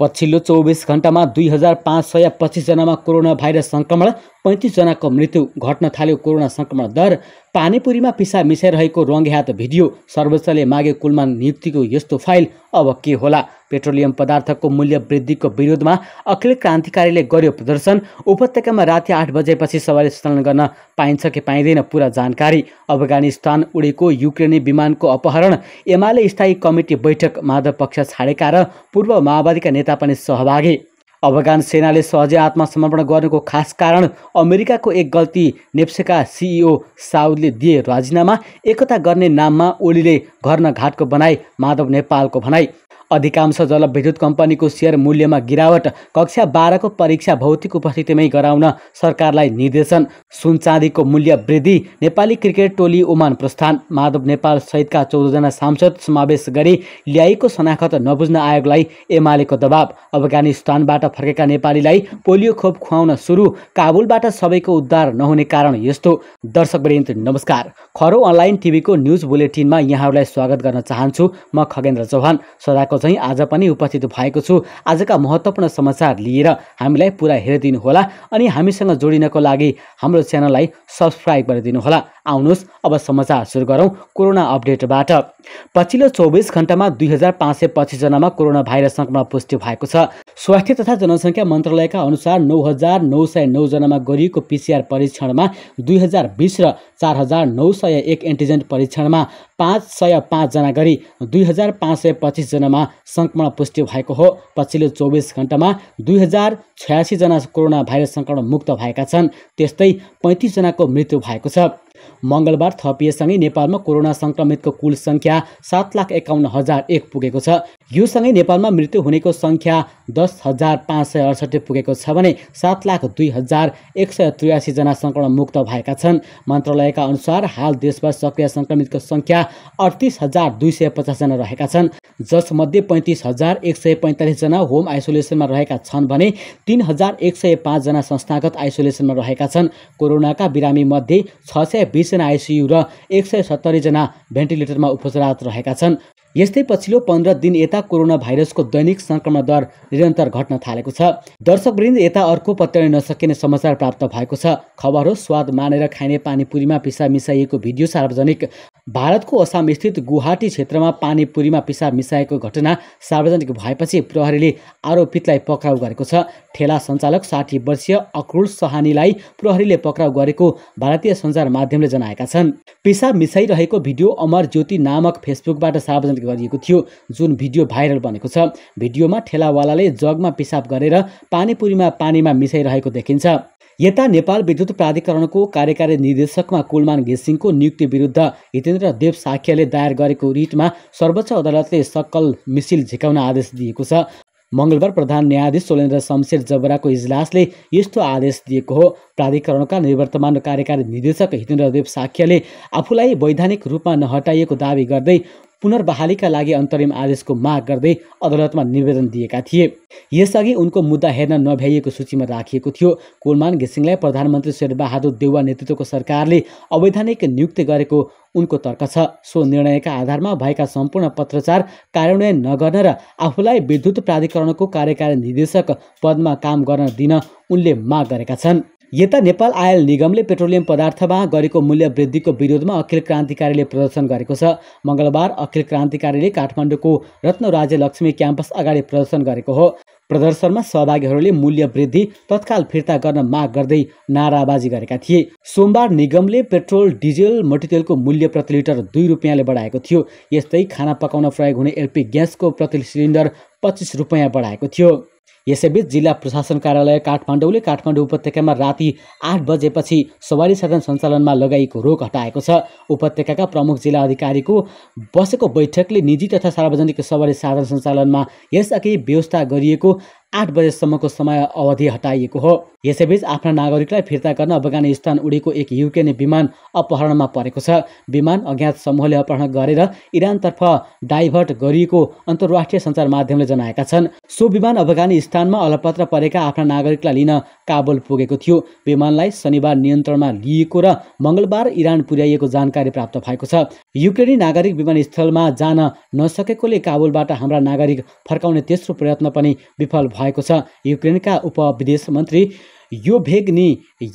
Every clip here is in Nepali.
पछिल्लो चौबिस घन्टामा दुई हजार पाँच सय पच्चिसजनामा कोरोना भाइरस सङ्क्रमण पैँतिसजनाको मृत्यु घट्न थाल्यो कोरोना सङ्क्रमण दर पानीपुरीमा पिसा मिसाइरहेको रङ्गेहात भिडियो सर्वोच्चले मागे कुलमा नियुक्तिको यस्तो फाइल अब के होला पेट्रोलियम पदार्थको मूल्य वृद्धिको विरोधमा अखिल क्रान्तिकारीले गर्यो प्रदर्शन उपत्यकामा राति आठ बजेपछि सवारी स्थलन गर्न पाइन्छ कि पाइँदैन पुरा जानकारी अफगानिस्तान उडेको युक्रेनी विमानको अपहरण एमाले स्थायी कमिटी बैठक माधव पक्ष छाडेका र पूर्व माओवादीका नेता पनि सहभागी अफगान सेनाले सहजै आत्मसमर्पण गर्नुको खास कारण अमेरिकाको एक गल्ती नेप्सेका सिइओ साउदले दिए राजीनामा एकता गर्ने नाममा ओलीले घर घाटको बनाई माधव नेपालको भनाई अधिकांश जलविद्युत कम्पनीको सेयर मूल्यमा गिरावट कक्षा बाह्रको परीक्षा भौतिक उपस्थितिमै गराउन सरकारलाई निर्देशन सुन चाँदीको मूल्य वृद्धि नेपाली क्रिकेट टोली ओमान प्रस्थान माधव नेपाल सहितका चौधजना सांसद समावेश गरी ल्याएको शनाखत नबुझ्न आयोगलाई एमालेको दबाव अफगानिस्तानबाट फर्केका नेपालीलाई पोलियो खोप खुवाउन सुरु काबुलबाट सबैको उद्धार नहुने कारण यस्तो दर्शकवृन्द नमस्कार खरो अनलाइन टिभीको न्युज बुलेटिनमा यहाँहरूलाई स्वागत गर्न चाहन्छु म खगेन्द्र चौहान सदाको चाहिँ आज पनि उपस्थित भएको छु आजका महत्त्वपूर्ण समाचार लिएर हामीलाई पुरा हेरिदिनुहोला अनि हामीसँग जोडिनको लागि हाम्रो च्यानललाई सब्सक्राइब गरिदिनुहोला आउनुहोस् अब समाचार सुरु गरौँ कोरोना अपडेटबाट पछिल्लो चौबिस घन्टामा दुई हजार पाँच सय पच्चिसजनामा कोरोना भाइरस सङ्क्रमण पुष्टि भएको छ स्वास्थ्य तथा जनसङ्ख्या मन्त्रालयका अनुसार नौ हजार नौ सय नौजनामा गरिएको पिसिआर परीक्षणमा दुई हजार बिस र चार हजार नौ सय एक एन्टिजेन परीक्षणमा पाँच सय पाँचजना गरी दुई हजार पाँच सय पच्चिसजनामा सङ्क्रमण पुष्टि भएको हो पछिल्लो चौबिस घन्टामा दुई हजार छयासीजना कोरोना भाइरस सङ्क्रमण मुक्त भएका छन् त्यस्तै पैँतिसजनाको मृत्यु भएको छ मङ्गलबार थपिएसँगै नेपालमा कोरोना सङ्क्रमितको कुल सङ्ख्या सात लाख एकाउन्न हजार एक पुगेको छ यो सँगै नेपालमा मृत्यु हुनेको सङ्ख्या दस हजार पाँच सय अडसठी पुगेको छ भने सात लाख दुई हजार एक सय त्रियासीजना सङ्क्रमण मुक्त भएका छन् मन्त्रालयका अनुसार हाल देशभर सक्रिय सङ्क्रमितको सङ्ख्या अडतिस हजार दुई सय पचासजना रहेका छन् जसमध्ये पैँतिस हजार एक सय पैँतालिसजना होम आइसोलेसनमा रहेका छन् भने तिन हजार एक सय पाँचजना संस्थागत आइसोलेसनमा रहेका छन् कोरोनाका बिरामीमध्ये छ सय बिसजना आइसियु र एक सय सत्तरीजना भेन्टिलेटरमा उपचारत रहेका छन् यस्तै पछिल्लो पन्ध्र दिन यता कोरोना भाइरसको दैनिक संक्रमण दर निरन्तर घट्न थालेको छ दर्शकवृन्द यता अर्को पत्याउन नसकिने समाचार प्राप्त भएको छ खबर हो स्वाद मानेर खाइने पानीपुरीमा पिसा मिसाइएको भिडियो सार्वजनिक भारतको असम स्थित गुवाहाटी क्षेत्रमा पानीपुरीमा पिसाब मिसाएको घटना सार्वजनिक भएपछि प्रहरीले आरोपितलाई पक्राउ गरेको छ ठेला सञ्चालक साठी वर्षीय अक्रुल सहानीलाई प्रहरीले पक्राउ गरेको भारतीय सञ्चार माध्यमले जनाएका छन् पिसाब मिसाइरहेको भिडियो अमर ज्योति नामक फेसबुकबाट सार्वजनिक गरिएको थियो जुन भिडियो भाइरल बनेको छ भिडियोमा ठेलावालाले जगमा पिसाब गरेर पानीपुरीमा पानीमा मिसाइरहेको देखिन्छ यता नेपाल विद्युत प्राधिकरणको कार्यकारी निर्देशकमा कुलमान घिसिङको नियुक्ति विरुद्ध हितेन्द्र देव साख्यले दायर गरेको रिटमा सर्वोच्च अदालतले सकल मिसिल झिकाउन आदेश दिएको छ मङ्गलबार प्रधान न्यायाधीश सोलेन्द्र शमशेर जबराको इजलासले यस्तो आदेश दिएको हो प्राधिकरणका निवर्तमान कार्यकारी निर्देशक हितेन्द्र देव साख्यले आफूलाई वैधानिक रूपमा नहटाइएको दावी गर्दै पुनर्बहालीका लागि अन्तरिम आदेशको माग गर्दै अदालतमा निवेदन दिएका थिए यसअघि उनको मुद्दा हेर्न नभ्याइएको सूचीमा राखिएको थियो कोलमान घिसिङलाई प्रधानमन्त्री शेरबहादुर देउवा नेतृत्वको सरकारले अवैधानिक नियुक्ति गरेको उनको तर्क छ सो निर्णयका आधारमा भएका सम्पूर्ण पत्रचार कार्यान्वयन नगर्न र आफूलाई विद्युत प्राधिकरणको कार्यकारी निर्देशक पदमा काम गर्न दिन उनले माग गरेका छन् यता नेपाल आयल निगमले पेट्रोलियम पदार्थमा गरेको मूल्य वृद्धिको विरोधमा अखिल क्रान्तिकारीले प्रदर्शन गरेको छ मङ्गलबार अखिल क्रान्तिकारीले काठमाडौँको रत्न राज्य लक्ष्मी क्याम्पस अगाडि प्रदर्शन गरेको हो प्रदर्शनमा सहभागीहरूले मूल्य वृद्धि तत्काल फिर्ता गर्न माग गर्दै नाराबाजी गरेका थिए सोमबार निगमले पेट्रोल डिजेल मट्टितेलको मूल्य प्रति लिटर दुई रुपियाँले बढाएको थियो यस्तै खाना पकाउन प्रयोग हुने एलपी ग्यासको प्रति सिलिन्डर पच्चिस रुपियाँ बढाएको थियो यसैबीच जिल्ला प्रशासन कार्यालय काठमाडौँले काठमाडौँ उपत्यकामा राति आठ बजेपछि सवारी साधन सञ्चालनमा लगाइएको रोक हटाएको छ उपत्यकाका प्रमुख जिल्ला अधिकारीको बसेको बैठकले निजी तथा सार्वजनिक सवारी साधन सञ्चालनमा यसअघि व्यवस्था गरिएको आठ बजेसम्मको समय अवधि हटाइएको हो यसैबीच आफ्ना नागरिकलाई फिर्ता गर्न अफगानिस्तान उडेको एक युक्रेनी विमान अपहरणमा परेको छ विमान अज्ञात समूहले अपहरण गरेर इरानतर्फ डाइभर्ट गरिएको अन्तर्राष्ट्रिय सञ्चार माध्यमले जनाएका छन् सो विमान अफगानिस्तानमा अलपत्र परेका आफ्ना नागरिकलाई लिन काबुल पुगेको थियो विमानलाई शनिबार नियन्त्रणमा लिएको र मङ्गलबार इरान पुर्याइएको जानकारी प्राप्त भएको छ युक्रेनी नागरिक विमानस्थलमा जान नसकेकोले काबुलबाट हाम्रा नागरिक फर्काउने तेस्रो प्रयत्न पनि विफल भयो भएको छ युक्रेनका उप विदेश मन्त्री यो भेग्नी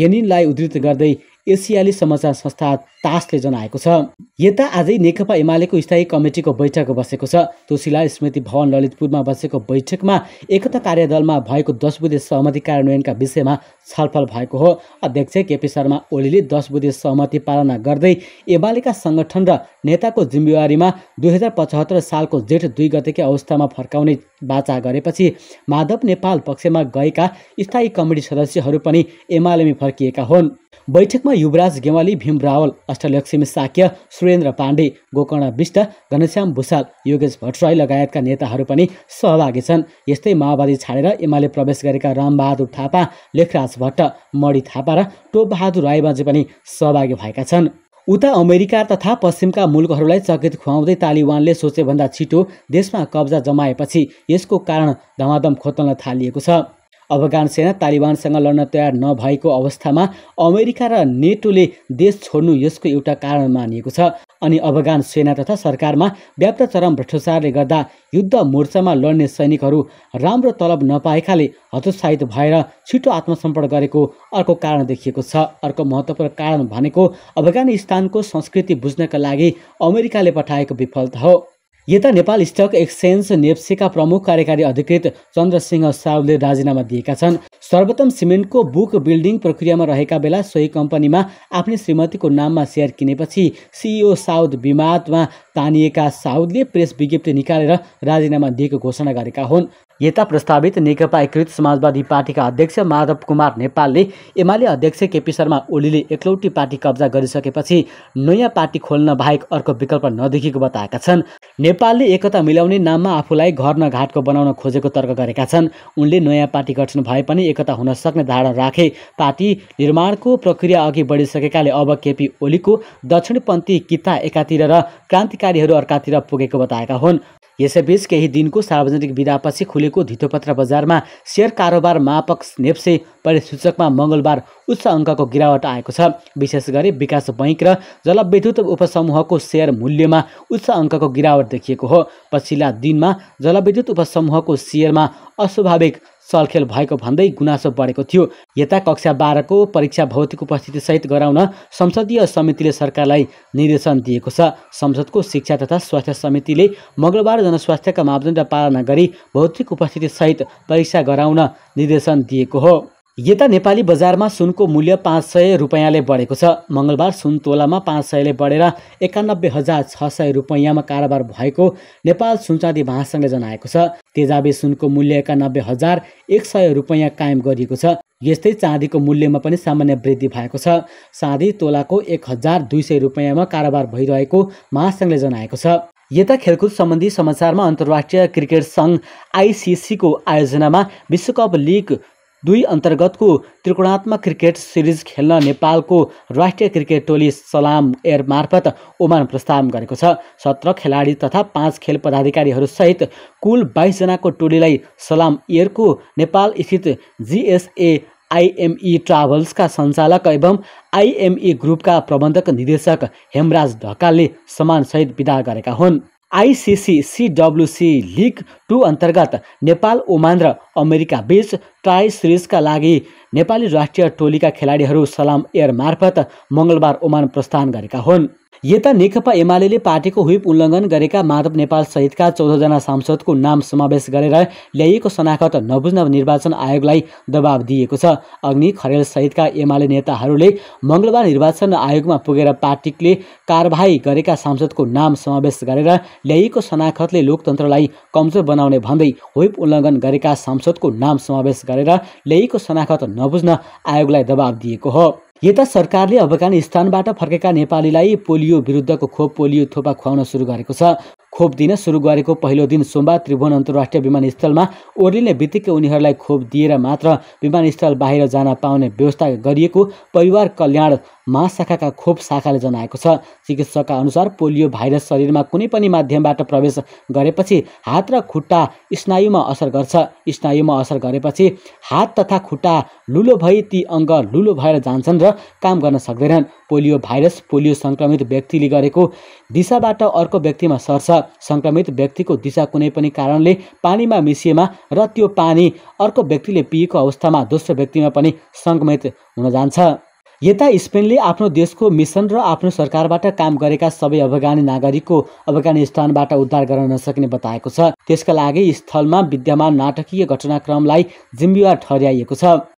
येनिनलाई उद्धृत गर्दै एसियाली समाचार संस्था तासले जनाएको छ यता आजै नेकपा एमालेको स्थायी कमिटिको बैठक बसेको छ तोसिला स्मृति भवन ललितपुरमा बसेको बैठकमा एकता कार्यदलमा भएको दस बुधे सहमति कार्यान्वयनका विषयमा छलफल भएको हो अध्यक्ष केपी शर्मा ओलीले दस बुधे सहमति पालना गर्दै एमालेका सङ्गठन र नेताको जिम्मेवारीमा दुई हजार पचहत्तर सालको जेठ दुई गतेकै अवस्थामा फर्काउने बाचा गरेपछि माधव नेपाल पक्षमा गएका स्थायी कमिटी सदस्यहरू पनि एमालेमै फर्किएका हुन् बैठकमा युवराज गेवाली भीम रावल अष्टलक्ष्मी साक्य सुरेन्द्र पाण्डे गोकर्ण विष्ट घनश्याम भूषाल योगेश भट्टराई लगायतका नेताहरू पनि सहभागी छन् यस्तै माओवादी छाडेर एमाले प्रवेश गरेका रामबहादुर थापा लेखराज भट्ट मणि थापा र टोपबहादुर राईबाजे पनि सहभागी भएका छन् उता अमेरिका तथा पश्चिमका मुलुकहरूलाई चकित खुवाउँदै तालिबानले सोचेभन्दा छिटो देशमा कब्जा जमाएपछि यसको कारण धमाधम खोतल्न थालिएको छ अफगान सेना तालिबानसँग लड्न तयार नभएको अवस्थामा अमेरिका र नेटोले देश छोड्नु यसको एउटा कारण मानिएको छ अनि अफगान सेना तथा सरकारमा व्याप्त चरम भ्रष्टाचारले गर्दा युद्ध मोर्चामा लड्ने सैनिकहरू राम्रो तलब नपाएकाले हतोत्साहित भएर छिटो आत्मसम्पर्ण गरेको अर्को कारण देखिएको छ अर्को महत्त्वपूर्ण कारण भनेको अफगानिस्तानको संस्कृति बुझ्नका लागि अमेरिकाले पठाएको विफलता हो यता नेपाल स्टक एक्सचेन्ज नेप्सेका प्रमुख कार्यकारी अधिकृत चन्द्रसिंह साउले राजीनामा दिएका छन् सर्वोत्तम सिमेन्टको बुक बिल्डिङ प्रक्रियामा रहेका बेला सोही कम्पनीमा आफ्नै श्रीमतीको नाममा सेयर किनेपछि सिइओ साउद विमादमा तानिएका साउदले प्रेस विज्ञप्ति निकालेर राजीनामा दिएको घोषणा गरेका हुन् यता प्रस्तावित नेकपा एकीकृत समाजवादी पार्टीका अध्यक्ष माधव कुमार नेपालले एमाले अध्यक्ष केपी शर्मा ओलीले एकलौटी पार्टी कब्जा गरिसकेपछि नयाँ पार्टी खोल्न बाहेक अर्को विकल्प नदेखेको बताएका छन् नेपालले एकता मिलाउने नाममा आफूलाई घर नघाटको बनाउन खोजेको तर्क गरेका छन् उनले नयाँ पार्टी गठन भए पनि एकता हुन सक्ने धारणा राखे पार्टी निर्माणको प्रक्रिया अघि बढिसकेकाले अब केपी ओलीको दक्षिणपन्थी किता एकातिर र क्रान्तिकारीहरू अर्कातिर पुगेको बताएका हुन् यसैबीच केही दिनको सार्वजनिक विधापछि खुलेको धितोपत्र बजारमा सेयर कारोबार मापक नेप्से परिसूचकमा मङ्गलबार उच्च अङ्कको गिरावट आएको छ विशेष गरी विकास बैङ्क र जलविद्युत उपसमूहको सेयर मूल्यमा उच्च अङ्कको गिरावट देखिएको हो पछिल्ला दिनमा जलविद्युत उपसमूहको सेयरमा अस्वाभाविक सलखेल भएको भन्दै गुनासो बढेको थियो यता कक्षा बाह्रको परीक्षा भौतिक उपस्थितिसहित गराउन संसदीय समितिले सरकारलाई निर्देशन दिएको छ संसदको शिक्षा तथा स्वास्थ्य समितिले मङ्गलबार जनस्वास्थ्यका मापदण्ड पालना गरी भौतिक उपस्थितिसहित परीक्षा गराउन निर्देशन दिएको हो यता नेपाली बजारमा सुनको मूल्य पाँच सय रुपियाँले बढेको छ मङ्गलबार सुन तोलामा पाँच सयले बढेर एकानब्बे हजार छ सय रुपैयाँमा कारोबार भएको नेपाल सुनचाँदी महासङ्घले जनाएको छ तेजाबी सुनको मूल्य एकानब्बे हजार एक सय रुपैयाँ कायम गरिएको छ यस्तै चाँदीको मूल्यमा पनि सामान्य वृद्धि भएको छ चाँदी तोलाको एक हजार दुई सय रुपियाँमा कारोबार भइरहेको महासङ्घले जनाएको छ यता खेलकुद सम्बन्धी समाचारमा अन्तर्राष्ट्रिय क्रिकेट सङ्घ आइसिसीको आयोजनामा विश्वकप लिग दुई अन्तर्गतको त्रिकोणात्मक क्रिकेट सिरिज खेल्न नेपालको राष्ट्रिय क्रिकेट टोली सलाम एयर मार्फत ओमान प्रस्ताव गरेको छ सत्र खेलाडी तथा पाँच खेल पदाधिकारीहरूसहित कुल बाइसजनाको टोलीलाई सलाम एयरको नेपाल स्थित जिएसए आइएमई ट्राभल्सका सञ्चालक एवं आइएमई ग्रुपका प्रबन्धक निर्देशक हेमराज ढकालले सम्मानसहित विदा गरेका हुन् आइसिसी सिडब्लुसी लिग टू अन्तर्गत नेपाल ओमान र अमेरिका बीच ट्राई सिरिजका लागि नेपाली राष्ट्रिय टोलीका खेलाडीहरू सलाम एयर मार्फत मङ्गलबार ओमान प्रस्थान गरेका हुन् यता नेकपा एमाले पार्टीको हुप उल्लङ्घन गरेका माधव नेपाल सहितका चौधजना सांसदको नाम समावेश गरेर ल्याइएको शनाखत नबुझ्न निर्वाचन आयोगलाई दबाब दिएको छ अग्नि खरेल सहितका एमाले नेताहरूले मङ्गलबार निर्वाचन आयोगमा पुगेर पार्टीले कारवाही गरेका सांसदको नाम समावेश गरेर ल्याइएको शनाखतले लोकतन्त्रलाई कमजोर बनाउने भन्दै हुप उल्लङ्घन गरेका सांसदको नाम समावेश गरेर ल्याइएको शनाखत नबुझ्न आयोगलाई दबाब दिएको हो यता सरकारले अफगानिस्तानबाट फर्केका नेपालीलाई पोलियो विरुद्धको खोप पोलियो थोपा खुवाउन सुरु गरेको छ खोप दिन सुरु गरेको पहिलो दिन सोमबार त्रिभुवन अन्तर्राष्ट्रिय विमानस्थलमा ओर्लिने बित्तिकै उनीहरूलाई खोप दिएर मात्र विमानस्थल बाहिर जान पाउने व्यवस्था गरिएको परिवार कल्याण महाशाखाका खोप शाखाले जनाएको छ चिकित्सकका अनुसार पोलियो भाइरस शरीरमा कुनै पनि माध्यमबाट प्रवेश गरेपछि हात र खुट्टा स्नायुमा असर गर्छ स्नायुमा असर गरेपछि हात तथा खुट्टा लुलो भई ती अङ्ग लुलो भएर जान्छन् र काम गर्न सक्दैनन् पोलियो भाइरस पोलियो सङ्क्रमित व्यक्तिले गरेको दिशाबाट अर्को व्यक्तिमा सर्छ सङ्क्रमित व्यक्तिको दिशा कुनै पनि कारणले पानीमा मिसिएमा र त्यो पानी अर्को व्यक्तिले पिएको अवस्थामा दोस्रो व्यक्तिमा पनि सङ्क्रमित हुन जान्छ यता स्पेनले आफ्नो देशको मिसन र आफ्नो सरकारबाट काम गरेका सबै अफगानी नागरिकको अफगानिस्तानबाट उद्धार गर्न नसक्ने बताएको छ त्यसका लागि स्थलमा विद्यमान नाटकीय घटनाक्रमलाई जिम्मेवार ठहर्याइएको छ